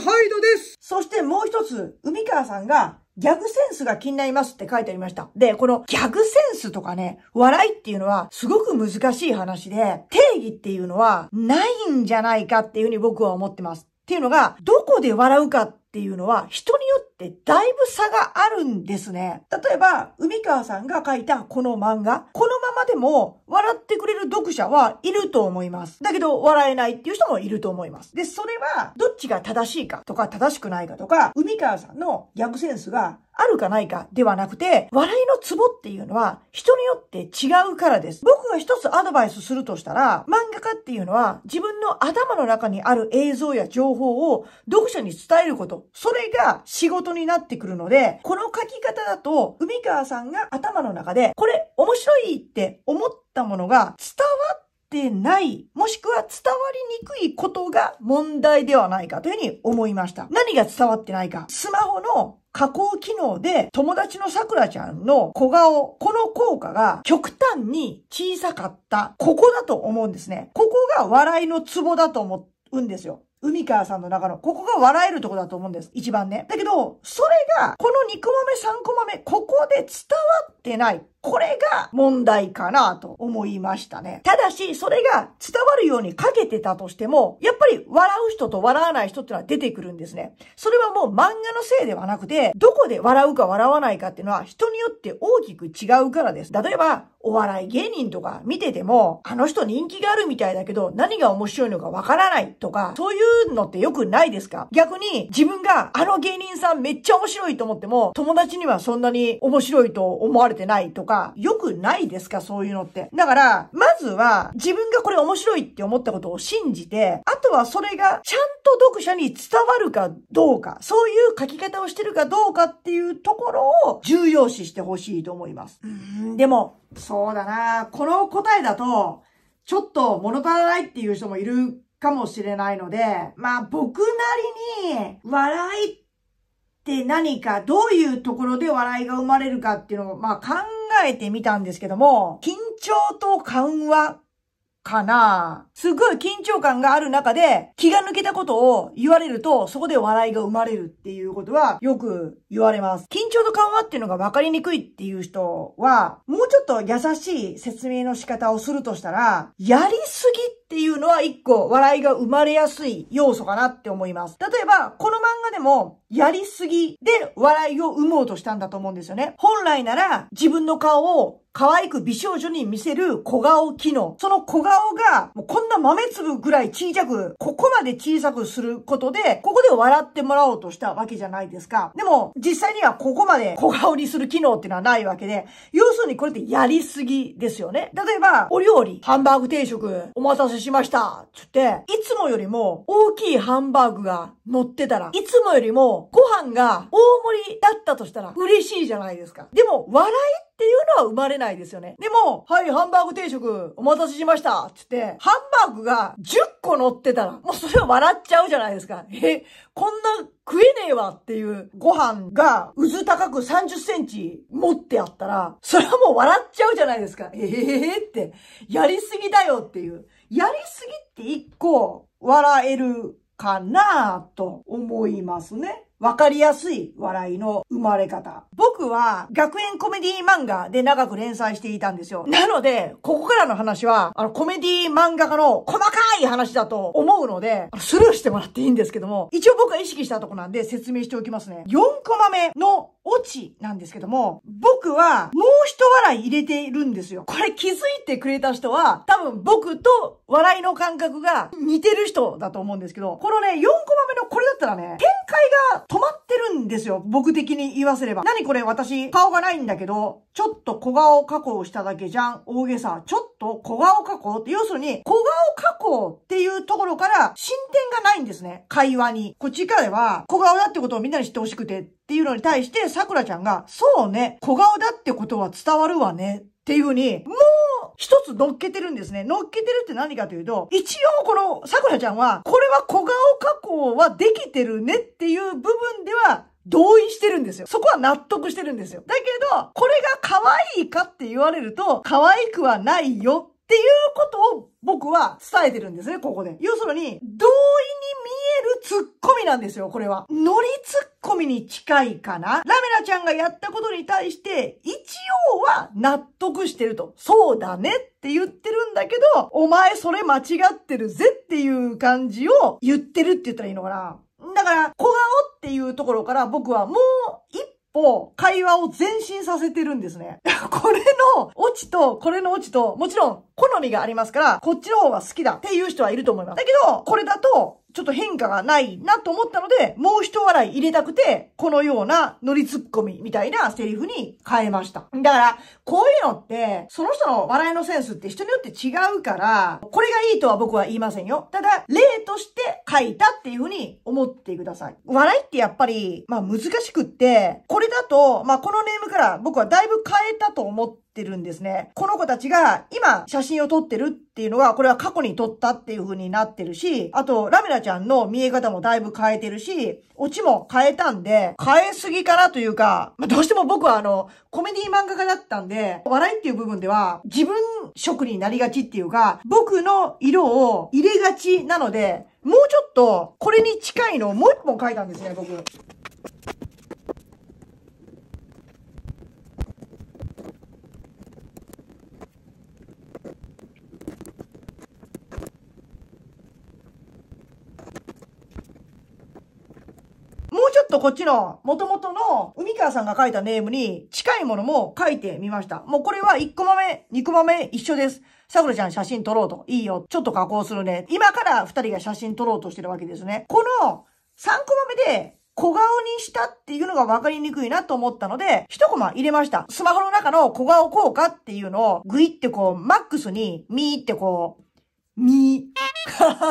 ハイドです。そしてもう一つ、海川さんが、ギャグセンスが気になりますって書いてありました。で、このギャグセンスとかね、笑いっていうのはすごく難しい話で、定義っていうのはないんじゃないかっていうふうに僕は思ってます。っていうのが、どこで笑うかっていうのは人によってだいぶ差があるんですね。例えば、海川さんが書いたこの漫画。こでも、笑ってくれる読者はいると思います。だけど、笑えないっていう人もいると思います。で、それは、どっちが正しいかとか、正しくないかとか、海川さんの逆センスがあるかないかではなくて、笑いのツボっていうのは人によって違うからです。僕が一つアドバイスするとしたら、漫画家っていうのは自分の頭の中にある映像や情報を読者に伝えること。それが仕事になってくるので、この書き方だと、海川さんが頭の中で、これ面白いって思ったものが伝わってない、もしくは伝わりにくいことが問題ではないかというふうに思いました。何が伝わってないか。スマホの加工機能で友達の桜ちゃんの小顔、この効果が極端に小さかった、ここだと思うんですね。ここが笑いのツボだと思うんですよ。海川さんの中の、ここが笑えるとこだと思うんです。一番ね。だけど、それが、この肉豆3個豆、ここで伝わってない。これが問題かなと思いましたね。ただし、それが伝わるようにかけてたとしても、やっぱり笑う人と笑わない人ってのは出てくるんですね。それはもう漫画のせいではなくて、どこで笑うか笑わないかっていうのは人によって大きく違うからです。例えば、お笑い芸人とか見てても、あの人人気があるみたいだけど、何が面白いのかわからないとか、そういうのってよくないですか逆に、自分があの芸人さんめっちゃ面白いと思っても、友達にはそんなに面白いと思われてないとか、か、良くないですかそういうのって。だから、まずは、自分がこれ面白いって思ったことを信じて、あとはそれが、ちゃんと読者に伝わるかどうか、そういう書き方をしてるかどうかっていうところを重要視してほしいと思います。でも、そうだなこの答えだと、ちょっと物足らないっていう人もいるかもしれないので、まあ僕なりに笑いって何かどういうところで笑いが生まれるかっていうのをまあ考えてみたんですけども、緊張と緩和かなすごい緊張感がある中で気が抜けたことを言われるとそこで笑いが生まれるっていうことはよく言われます。緊張と緩和っていうのが分かりにくいっていう人はもうちょっと優しい説明の仕方をするとしたらやりすぎっていうのは一個笑いが生まれやすい要素かなって思います。例えば、この漫画でもやりすぎで笑いを生もうとしたんだと思うんですよね。本来なら自分の顔を可愛く美少女に見せる小顔機能。その小顔が、もうこんな豆粒ぐらい小さく、ここまで小さくすることで、ここで笑ってもらおうとしたわけじゃないですか。でも、実際にはここまで小顔にする機能っていうのはないわけで、要するにこれってやりすぎですよね。例えば、お料理、ハンバーグ定食、お待たせしましたつって、いつもよりも大きいハンバーグが乗ってたら、いつもよりもご飯が大盛りだったとしたら嬉しいじゃないですか。でも、笑いっていうのは生まれないですよね。でも、はい、ハンバーグ定食、お待たせしましたつって、ハンバーグが10個乗ってたら、もうそれは笑っちゃうじゃないですか。え、こんな食えねえわっていうご飯が渦高く30センチ持ってあったら、それはもう笑っちゃうじゃないですか。えへへって、やりすぎだよっていう。やりすぎって一個笑えるかなと思いますね。わかりやすい笑いの生まれ方。僕は学園コメディ漫画で長く連載していたんですよ。なので、ここからの話は、あの、コメディ漫画家の細かい話だと思うので、スルーしてもらっていいんですけども、一応僕が意識したとこなんで説明しておきますね。4コマ目のオチなんですけども、僕はもう一笑い入れているんですよ。これ気づいてくれた人は、多分僕と笑いの感覚が似てる人だと思うんですけど、このね、4コマ目のこれだったらね、展開が止まってるんですよ。僕的に言わせれば。何これ私、顔がないんだけど、ちょっと小顔加工しただけじゃん。大げさ。ちょっと小顔加工って、要するに、小顔加工っていうところから進展がないんですね。会話に。こっちからは、小顔だってことをみんなに知ってほしくてっていうのに対して、桜ちゃんが、そうね、小顔だってことは伝わるわね。っていうふうに、もう一つ乗っけてるんですね。乗っけてるって何かというと、一応この桜ちゃんは、これは小顔加工はできてるねっていう部分では、同意してるんですよ。そこは納得してるんですよ。だけど、これが可愛いかって言われると、可愛くはないよっていうことを僕は伝えてるんですね、ここで。要するに、同意に見えるツッコミなんですよ、これは。ノリツッコミに近いかなラちゃんがやったことに対して、一応は納得してると。そうだねって言ってるんだけど、お前それ間違ってるぜっていう感じを言ってるって言ったらいいのかな。だから、小顔っていうところから僕はもう一歩会話を前進させてるんですね。これのオチと、これのオチと、もちろん好みがありますから、こっちの方が好きだっていう人はいると思います。だけど、これだと、ちょっと変化がないなと思ったので、もう一笑い入れたくて、このようなノリツッコミみたいなセリフに変えました。だから、こういうのって、その人の笑いのセンスって人によって違うから、これがいいとは僕は言いませんよ。ただ、例として書いたっていうふうに思ってください。笑いってやっぱり、まあ難しくって、これだと、まあこのネームから僕はだいぶ変えたと思って、てるんですね。この子たちが今写真を撮ってるっていうのは、これは過去に撮ったっていう風になってるし、あと、ラメラちゃんの見え方もだいぶ変えてるし、オチも変えたんで、変えすぎかなというか、まあ、どうしても僕はあの、コメディ漫画家だったんで、笑いっていう部分では、自分色になりがちっていうか、僕の色を入れがちなので、もうちょっと、これに近いのをもう一本書いたんですね、僕。とこっちの、元々の、海川さんが書いたネームに近いものも書いてみました。もうこれは1個目、2個目一緒です。さくらちゃん写真撮ろうと。いいよ。ちょっと加工するね。今から2人が写真撮ろうとしてるわけですね。この3個目で小顔にしたっていうのが分かりにくいなと思ったので、一コマ入れました。スマホの中の小顔効果っていうのを、グイってこう、マックスに、ミーってこう、ミー、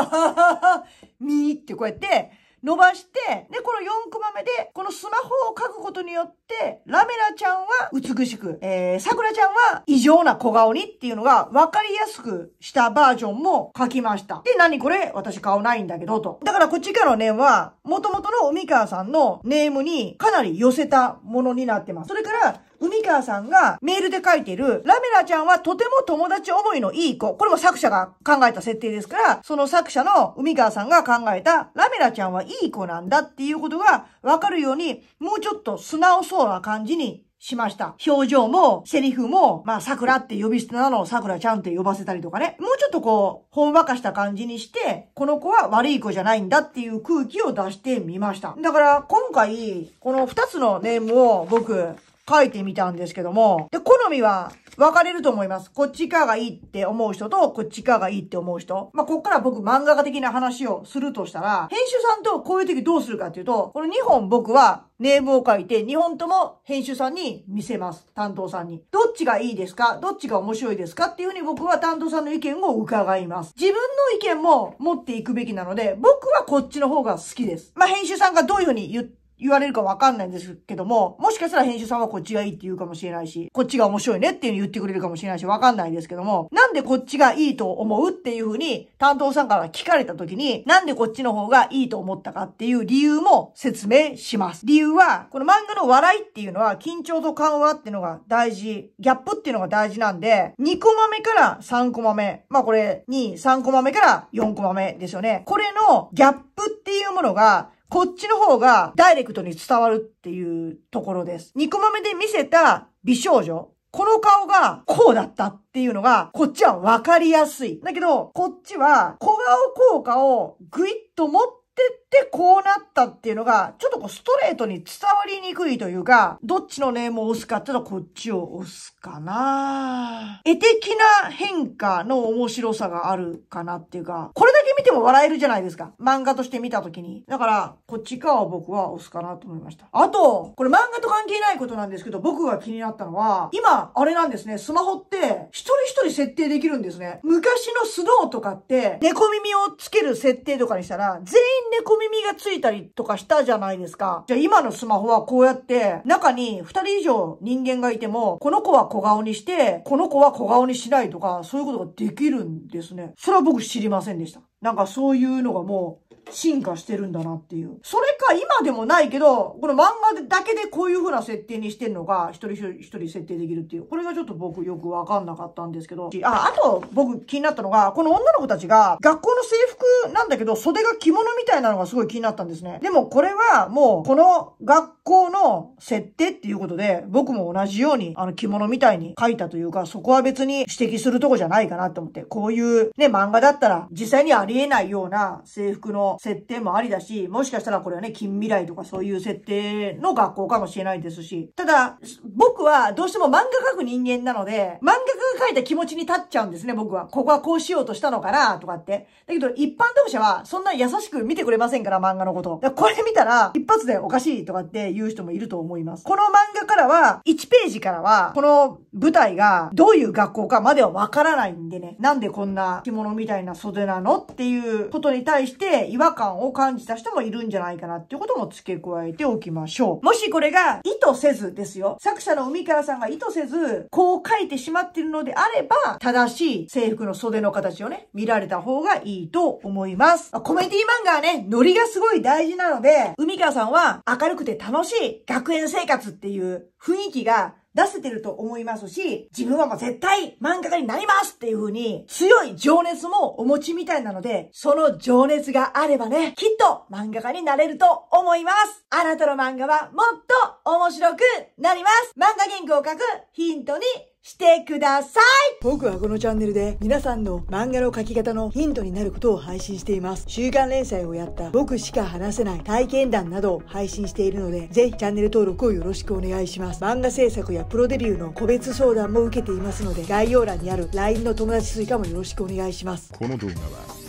ミーってこうやって、伸ばして、で、この4コマ目で、このスマホを書くことによって、ラメラちゃんは美しく、えー、桜ちゃんは異常な小顔にっていうのが分かりやすくしたバージョンも書きました。で、何これ私顔ないんだけどと。だからこっちからの念は、元々の三川さんのネームにかなり寄せたものになってます。それから、海川さんがメールで書いてる、ラメラちゃんはとても友達思いのいい子。これも作者が考えた設定ですから、その作者の海川さんが考えた、ラメラちゃんはいい子なんだっていうことがわかるように、もうちょっと素直そうな感じにしました。表情も、セリフも、まあ、桜って呼び捨てなのを桜ちゃんって呼ばせたりとかね。もうちょっとこう、ほんわかした感じにして、この子は悪い子じゃないんだっていう空気を出してみました。だから、今回、この二つのネームを僕、書いてみたんですけども、で、好みは分かれると思います。こっちかがいいって思う人と、こっちかがいいって思う人。まあ、こっから僕漫画家的な話をするとしたら、編集さんとこういう時どうするかっていうと、この2本僕はネームを書いて、2本とも編集さんに見せます。担当さんに。どっちがいいですかどっちが面白いですかっていうふうに僕は担当さんの意見を伺います。自分の意見も持っていくべきなので、僕はこっちの方が好きです。まあ、編集さんがどういうふうに言って、言われるかわかんないんですけども、もしかしたら編集さんはこっちがいいって言うかもしれないし、こっちが面白いねっていうに言ってくれるかもしれないし、わかんないですけども、なんでこっちがいいと思うっていうふうに担当さんから聞かれた時に、なんでこっちの方がいいと思ったかっていう理由も説明します。理由は、この漫画の笑いっていうのは緊張と緩和っていうのが大事、ギャップっていうのが大事なんで、2コマ目から3コマ目、まあこれ2、3コマ目から4コマ目ですよね。これのギャップっていうものが、こっちの方がダイレクトに伝わるっていうところです。肉豆で見せた美少女。この顔がこうだったっていうのが、こっちはわかりやすい。だけど、こっちは小顔効果をグイッと持っってってこうなったっていうのが、ちょっとこうストレートに伝わりにくいというか、どっちのネームを押すかっていうとこっちを押すかな絵的な変化の面白さがあるかなっていうか、これだけ見ても笑えるじゃないですか。漫画として見た時に。だから、こっちかは僕は押すかなと思いました。あと、これ漫画と関係ないことなんですけど、僕が気になったのは、今、あれなんですね、スマホって一人一人設定できるんですね。昔のスノーとかって、猫耳をつける設定とかにしたら、全員猫耳がついたりとかしたじゃないですか。じゃあ今のスマホはこうやって、中に2人以上人間がいても、この子は小顔にして、この子は小顔にしないとか、そういうことができるんですね。それは僕知りませんでした。なんかそういうのがもう、進化してるんだなっていう。それか、今でもないけど、この漫画だけでこういう風な設定にしてんのが、一人一人設定できるっていう。これがちょっと僕よくわかんなかったんですけど。あ、あと僕気になったのが、この女の子たちが、学校の制服なんだけど、袖が着物みたいなのがすごい気になったんですね。でもこれはもう、この学校の設定っていうことで、僕も同じように、あの着物みたいに書いたというか、そこは別に指摘するとこじゃないかなと思って、こういうね、漫画だったら、実際にありえないような制服の設定もありだし、もしかしたらこれはね、近未来とかそういう設定の学校かもしれないですし、ただ、僕はどうしても漫画描く人間なので、漫画家が描いた気持ちに立っちゃうんですね、僕は。ここはこうしようとしたのかな、とかって。だけど、一般読者はそんな優しく見てくれませんから、漫画のこと。これ見たら、一発でおかしいとかって言う人もいると思います。この漫画からは、1ページからは、この舞台がどういう学校かまではわからないんでね、なんでこんな着物みたいな袖なのっていうことに対して違和感を感じた人もいるんじゃないかなっていうことも付け加えておきましょう。もしこれが意図せずですよ。作者の海からさんが意図せず、こう書いてしまっているのであれば、正しい制服の袖の形をね、見られた方がいいと思います。コメディ漫画はね、ノリがすごい大事なので、海川さんは明るくて楽しい学園生活っていう雰囲気が出せてると思いますし、自分はもう絶対漫画家になりますっていう風に強い情熱もお持ちみたいなので、その情熱があればね、きっと漫画家になれると思います。あなたの漫画はもっと面白くなります。漫画原稿を書くヒントにしてください僕はこのチャンネルで皆さんの漫画の描き方のヒントになることを配信しています。週刊連載をやった僕しか話せない体験談などを配信しているので、ぜひチャンネル登録をよろしくお願いします。漫画制作やプロデビューの個別相談も受けていますので、概要欄にある LINE の友達追加もよろしくお願いします。この動画は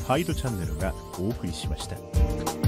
ハイドチャンネルがお送りしました。